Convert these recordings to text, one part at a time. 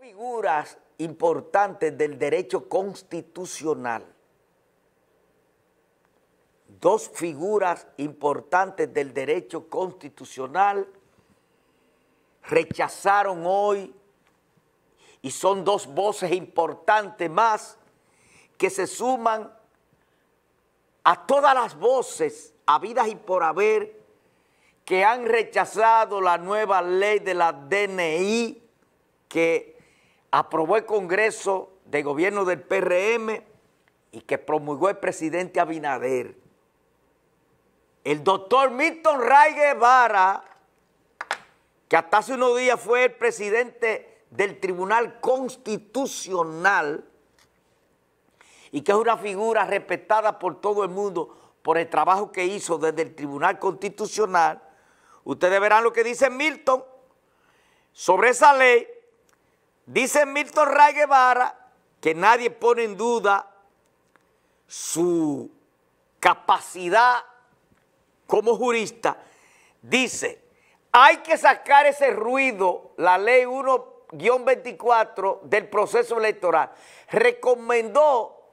figuras importantes del derecho constitucional, dos figuras importantes del derecho constitucional rechazaron hoy y son dos voces importantes más que se suman a todas las voces habidas y por haber que han rechazado la nueva ley de la DNI que aprobó el Congreso de Gobierno del PRM y que promulgó el presidente Abinader. El doctor Milton Ray Guevara, que hasta hace unos días fue el presidente del Tribunal Constitucional y que es una figura respetada por todo el mundo por el trabajo que hizo desde el Tribunal Constitucional, ustedes verán lo que dice Milton sobre esa ley Dice Milton Ray Guevara que nadie pone en duda su capacidad como jurista. Dice, hay que sacar ese ruido, la ley 1-24 del proceso electoral. Recomendó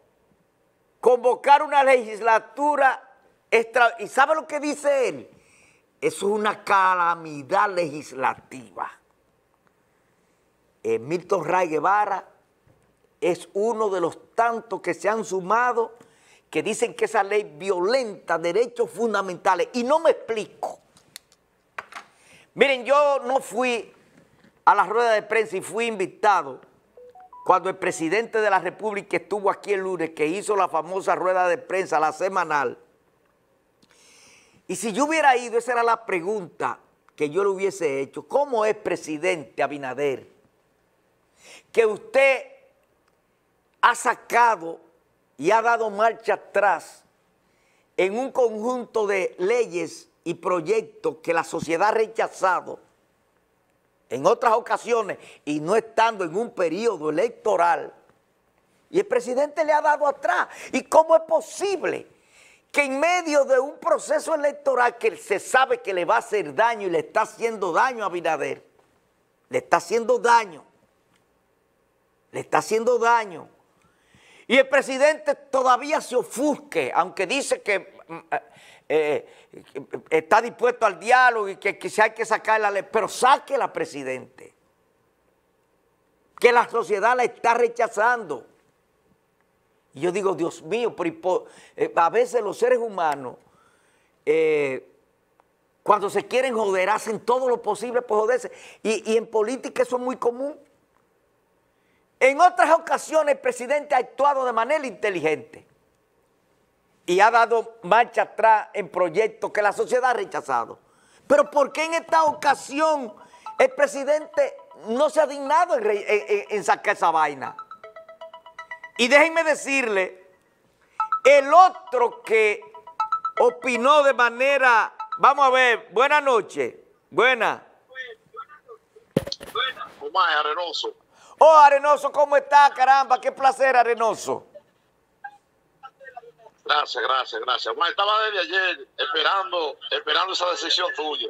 convocar una legislatura extra... ¿Y sabe lo que dice él? Eso es una calamidad legislativa. Eh, Milton Ray Guevara es uno de los tantos que se han sumado que dicen que esa ley violenta derechos fundamentales. Y no me explico. Miren, yo no fui a la rueda de prensa y fui invitado cuando el presidente de la República estuvo aquí el lunes, que hizo la famosa rueda de prensa, la semanal. Y si yo hubiera ido, esa era la pregunta que yo le hubiese hecho. ¿Cómo es presidente Abinader? que usted ha sacado y ha dado marcha atrás en un conjunto de leyes y proyectos que la sociedad ha rechazado en otras ocasiones y no estando en un periodo electoral. Y el presidente le ha dado atrás. ¿Y cómo es posible que en medio de un proceso electoral que se sabe que le va a hacer daño y le está haciendo daño a Binader, le está haciendo daño, le está haciendo daño. Y el presidente todavía se ofusque, aunque dice que mm, eh, eh, está dispuesto al diálogo y que si hay que sacar la ley, pero saque la presidente. Que la sociedad la está rechazando. Y yo digo, Dios mío, eh, a veces los seres humanos, cuando se quieren joder, hacen todo lo posible por joderse. y en política eso es muy común. En otras ocasiones el presidente ha actuado de manera inteligente y ha dado marcha atrás en proyectos que la sociedad ha rechazado. Pero ¿por qué en esta ocasión el presidente no se ha dignado en, sacar esa vaina? Y déjenme decirle, el otro que opinó de manera, vamos a ver, buena noche, buena. Buenas noches. Oh, Arenoso, ¿cómo estás? Caramba, qué placer, Arenoso. Gracias, gracias, gracias. estaba desde ayer esperando, esperando esa decisión tuya.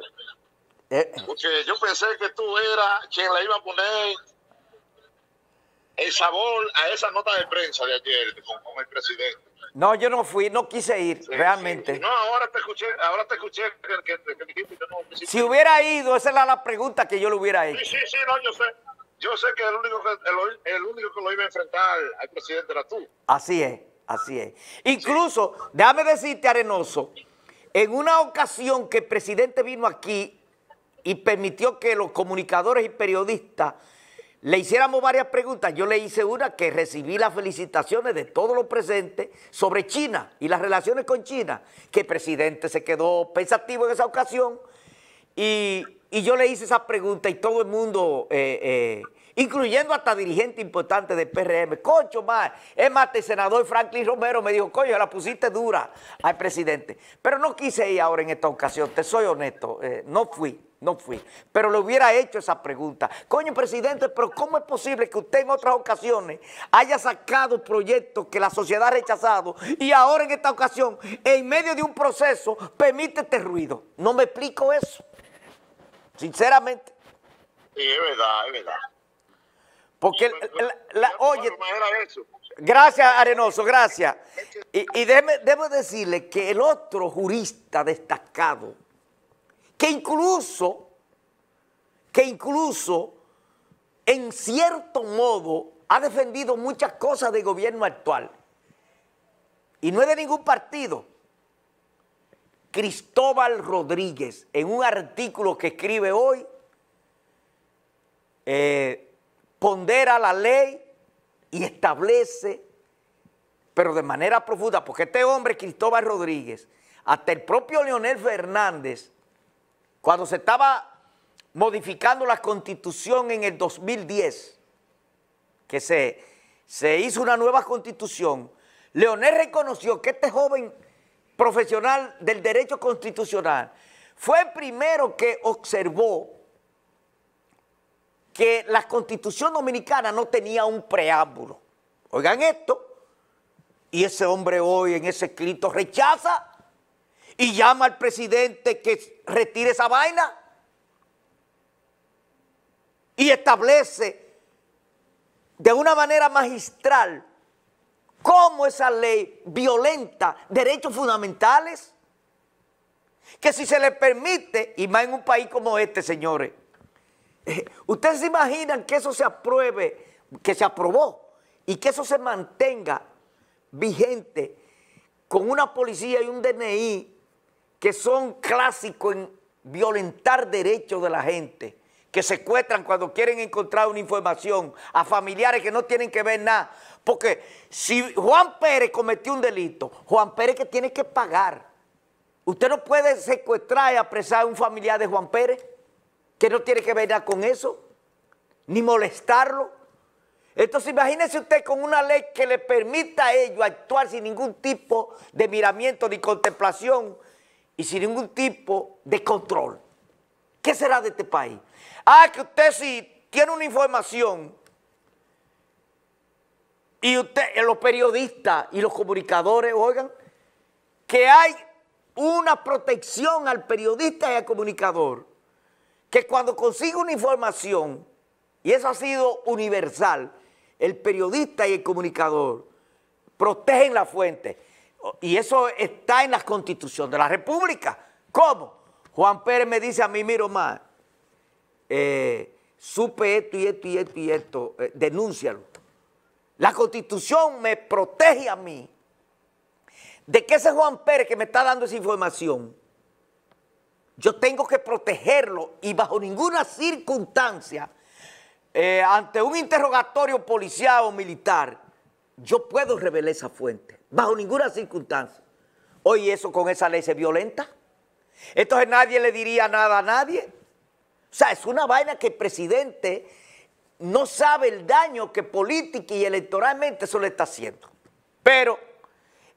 Eh. Porque yo pensé que tú eras quien le iba a poner el sabor a esa nota de prensa de ayer con, el presidente. No, yo no fui, no quise ir, realmente. No, ahora te escuché, ahora te escuché que, que, que, que no, Si hubiera ido, esa era la pregunta que yo le hubiera hecho. Sí, sí, sí, no, yo sé. Yo sé que el único que, lo iba a enfrentar al presidente era tú. Así es, así es. Incluso, déjame decirte, Arenoso, en una ocasión que el presidente vino aquí y permitió que los comunicadores y periodistas le hiciéramos varias preguntas. Yo le hice una que recibí las felicitaciones de todos los presentes sobre China y las relaciones con China, que el presidente se quedó pensativo en esa ocasión y y yo le hice esa pregunta y todo el mundo, eh, eh, incluyendo hasta dirigente importante del PRM, coño más, es más, el este senador Franklin Romero me dijo, coño, la pusiste dura al presidente. Pero no quise ir ahora en esta ocasión, te soy honesto, eh, no fui. No fui, pero le hubiera hecho esa pregunta. Coño, presidente, pero ¿cómo es posible que usted en otras ocasiones haya sacado proyectos que la sociedad ha rechazado y ahora en esta ocasión, en medio de un proceso, permite ruido? No me explico eso. Sinceramente. Sí, es verdad, es verdad. Porque, pues, pues, oye, gracias Arenoso, gracias. Y, debo decirle que el otro jurista destacado, que incluso, que incluso, en cierto modo, ha defendido muchas cosas del gobierno actual, y no es de ningún partido, Cristóbal Rodríguez, en un artículo que escribe hoy, eh, pondera la ley y establece, pero de manera profunda, porque este hombre, Cristóbal Rodríguez, hasta el propio Leonel Fernández, cuando se estaba modificando la constitución en el 2010, que se, se hizo una nueva constitución, Leonel reconoció que este joven profesional del derecho constitucional, fue el primero que observó que la constitución dominicana no tenía un preámbulo. Oigan esto, y ese hombre hoy en ese escrito rechaza y llama al presidente que retire esa vaina y establece de una manera magistral cómo esa ley violenta derechos fundamentales. Que si se le permite, y más en un país como este, señores, eh, ustedes se imaginan que eso se apruebe, que se aprobó, y que eso se mantenga vigente con una policía y un DNI que son clásicos en violentar derechos de la gente que secuestran cuando quieren encontrar una información, a familiares que no tienen que ver nada. Porque si Juan Pérez cometió un delito, Juan Pérez que tiene que pagar. Usted no puede secuestrar y apresar a un familiar de Juan Pérez, que no tiene que ver nada con eso, ni molestarlo. Entonces imagínese usted con una ley que le permita a ellos actuar sin ningún tipo de miramiento ni contemplación y sin ningún tipo de control. ¿Qué será de este país? Ah, que usted si tiene una información y usted, eh, los periodistas y los comunicadores, oigan, que hay una protección al periodista y al comunicador, que cuando consigue una información, y eso ha sido universal, el periodista y el comunicador protegen la fuente. Y eso está en la constitución de la República. ¿Cómo? Juan Pérez me dice a mí, miro más, eh, supe esto y esto y esto y esto, eh, denúncialo. La constitución me protege a mí de que ese Juan Pérez que me está dando esa información, yo tengo que protegerlo y bajo ninguna circunstancia, eh, ante un interrogatorio policial o militar, yo puedo revelar esa fuente, bajo ninguna circunstancia. Hoy eso con esa ley se violenta. Entonces nadie le diría nada a nadie. O sea, es una vaina que el presidente no sabe el daño que política y electoralmente eso le está haciendo. Pero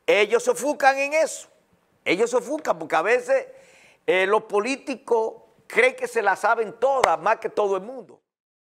ellos se ofuscan en eso. Ellos se ofuscan porque a veces eh, los políticos creen que se la saben todas, más que todo el mundo.